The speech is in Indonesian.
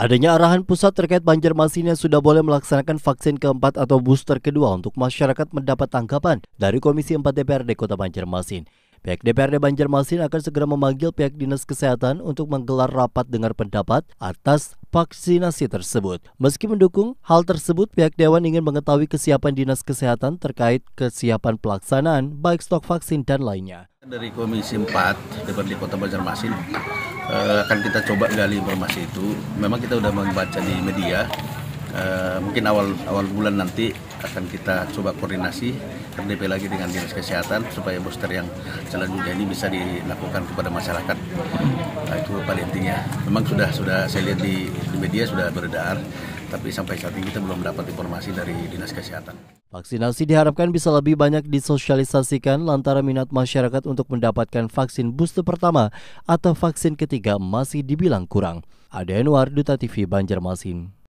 Adanya arahan pusat terkait Banjarmasin yang sudah boleh melaksanakan vaksin keempat atau booster kedua untuk masyarakat mendapat tanggapan dari Komisi 4 DPRD Kota Banjarmasin. Pihak DPRD Banjarmasin akan segera memanggil pihak Dinas Kesehatan untuk menggelar rapat dengar pendapat atas vaksinasi tersebut. Meski mendukung hal tersebut, pihak Dewan ingin mengetahui kesiapan Dinas Kesehatan terkait kesiapan pelaksanaan baik stok vaksin dan lainnya. Dari Komisi 4 DPRD Kota Banjarmasin uh, akan kita coba gali informasi itu. Memang kita sudah membaca di media, uh, mungkin awal awal bulan nanti akan kita coba koordinasi RDP lagi dengan dinas kesehatan supaya booster yang selanjutnya ini bisa dilakukan kepada masyarakat. Nah, itu paling intinya. Memang sudah sudah saya lihat di, di media sudah beredar tapi sampai saat ini kita belum dapat informasi dari Dinas Kesehatan. Vaksinasi diharapkan bisa lebih banyak disosialisasikan lantaran minat masyarakat untuk mendapatkan vaksin booster pertama atau vaksin ketiga masih dibilang kurang. Ada Anwar, Duta TV Banjarmasin.